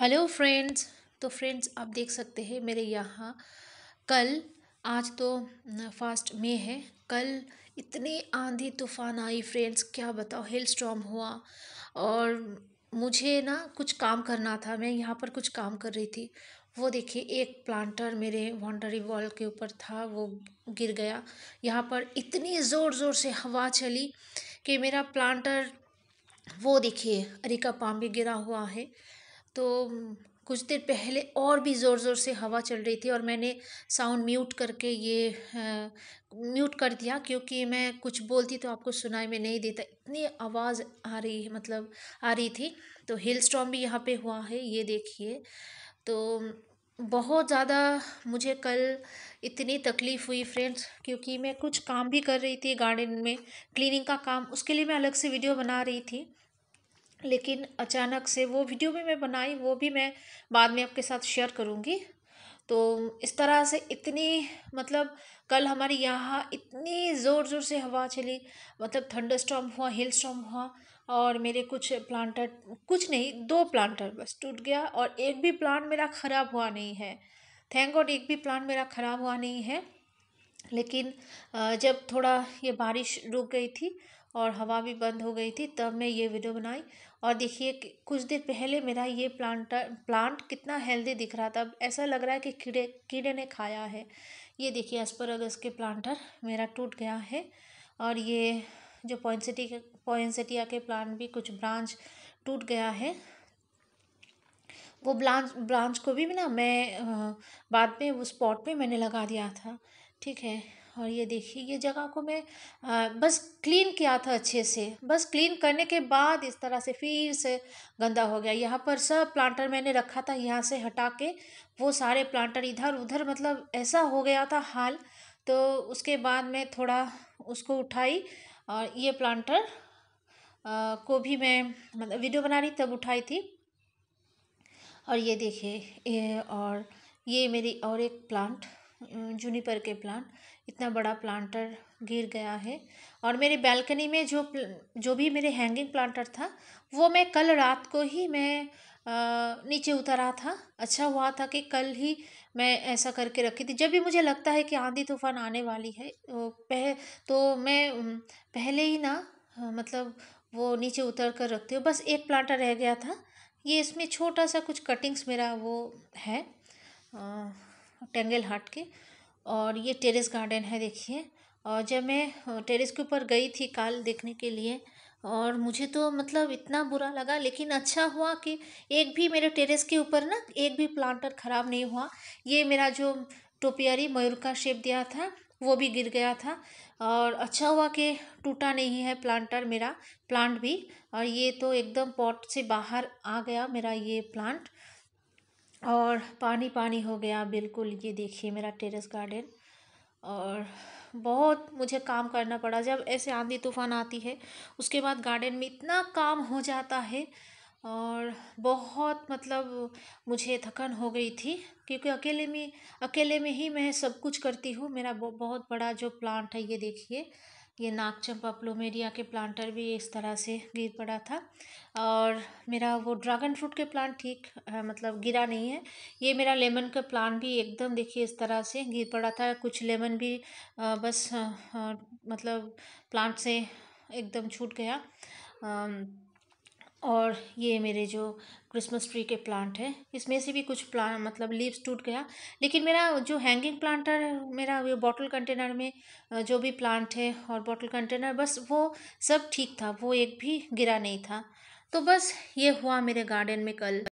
hello friends तो friends आप देख सकते हैं मेरे यहाँ कल आज तो फास्ट मे है कल इतनी आंधी तूफान आई फ्रेंड्स क्या बताओ हेल स्ट्रॉम हुआ और मुझे ना कुछ काम करना था मैं यहाँ पर कुछ काम कर रही थी वो देखिए एक प्लांटर मेरे बाउंड्री वॉल के ऊपर था वो गिर गया यहाँ पर इतनी ज़ोर ज़ोर से हवा चली कि मेरा प्लांटर वो देखिए अरिका पाम भी गिरा हुआ है तो कुछ देर पहले और भी ज़ोर ज़ोर से हवा चल रही थी और मैंने साउंड म्यूट करके ये म्यूट कर दिया क्योंकि मैं कुछ बोलती तो आपको सुनाई में नहीं देता इतनी आवाज़ आ रही है मतलब आ रही थी तो हिल स्टॉम भी यहाँ पे हुआ है ये देखिए तो बहुत ज़्यादा मुझे कल इतनी तकलीफ़ हुई फ्रेंड्स क्योंकि मैं कुछ काम भी कर रही थी गार्डन में क्लीनिंग का काम उसके लिए मैं अलग से वीडियो बना रही थी लेकिन अचानक से वो वीडियो भी मैं बनाई वो भी मैं बाद में आपके साथ शेयर करूँगी तो इस तरह से इतनी मतलब कल हमारे यहाँ इतनी ज़ोर ज़ोर से हवा चली मतलब थंडर स्टॉम हुआ हिल स्टॉम हुआ और मेरे कुछ प्लांटर कुछ नहीं दो प्लांटर बस टूट गया और एक भी प्लांट मेरा ख़राब हुआ नहीं है थैंक गॉड एक भी प्लांट मेरा ख़राब हुआ नहीं है लेकिन जब थोड़ा ये बारिश रुक गई थी और हवा भी बंद हो गई थी तब मैं ये वीडियो बनाई और देखिए कुछ दिन पहले मेरा ये प्लांट प्लांट कितना हेल्दी दिख रहा था ऐसा लग रहा है कि कीड़े कीड़े ने खाया है ये देखिए एस्परगस के प्लांटर मेरा टूट गया है और ये जो पॉइंसेटी पॉइंसिटिया के प्लांट भी कुछ ब्रांच टूट गया है वो ब्रांच ब्रांच को भी ना मैं बाद में उस पॉट पर मैंने लगा दिया था ठीक है और ये देखिए ये जगह को मैं आ, बस क्लीन किया था अच्छे से बस क्लीन करने के बाद इस तरह से फिर से गंदा हो गया यहाँ पर सब प्लांटर मैंने रखा था यहाँ से हटा के वो सारे प्लांटर इधर उधर मतलब ऐसा हो गया था हाल तो उसके बाद मैं थोड़ा उसको उठाई और ये प्लांटर आ, को भी मैं मतलब वीडियो बना रही तब उठाई थी और ये देखिए और ये मेरी और एक प्लांट जूनीपर के प्लांट इतना बड़ा प्लांटर गिर गया है और मेरी बैल्कनी में जो जो भी मेरे हैंगिंग प्लांटर था वो मैं कल रात को ही मैं नीचे उतरा था अच्छा हुआ था कि कल ही मैं ऐसा करके रखी थी जब भी मुझे लगता है कि आंधी तूफान आने वाली है तो पह तो मैं पहले ही ना मतलब वो नीचे उतर कर रखती हूँ बस एक प्लांटर रह गया था ये इसमें छोटा सा कुछ कटिंग्स मेरा वो है टेंगल हट के और ये टेरेस गार्डन है देखिए और जब मैं टेरेस के ऊपर गई थी काल देखने के लिए और मुझे तो मतलब इतना बुरा लगा लेकिन अच्छा हुआ कि एक भी मेरे टेरेस के ऊपर ना एक भी प्लांटर ख़राब नहीं हुआ ये मेरा जो टोपियारी मयूर का शेप दिया था वो भी गिर गया था और अच्छा हुआ कि टूटा नहीं है प्लांटर मेरा प्लांट भी और ये तो एकदम पॉट से बाहर आ गया मेरा ये प्लांट और पानी पानी हो गया बिल्कुल ये देखिए मेरा टेरेस गार्डन और बहुत मुझे काम करना पड़ा जब ऐसे आंधी तूफ़ान आती है उसके बाद गार्डन में इतना काम हो जाता है और बहुत मतलब मुझे थकन हो गई थी क्योंकि अकेले में अकेले में ही मैं सब कुछ करती हूँ मेरा बहुत बड़ा जो प्लांट है ये देखिए ये नाग चंपा के प्लांटर भी इस तरह से गिर पड़ा था और मेरा वो ड्रैगन फ्रूट के प्लांट ठीक मतलब गिरा नहीं है ये मेरा लेमन का प्लांट भी एकदम देखिए इस तरह से गिर पड़ा था कुछ लेमन भी आ, बस आ, मतलब प्लांट से एकदम छूट गया आ, और ये मेरे जो क्रिसमस ट्री के प्लांट हैं इसमें से भी कुछ प्लांट मतलब लीव्स टूट गया लेकिन मेरा जो हैंगिंग प्लांटर मेरा वो बॉटल कंटेनर में जो भी प्लांट है और बॉटल कंटेनर बस वो सब ठीक था वो एक भी गिरा नहीं था तो बस ये हुआ मेरे गार्डन में कल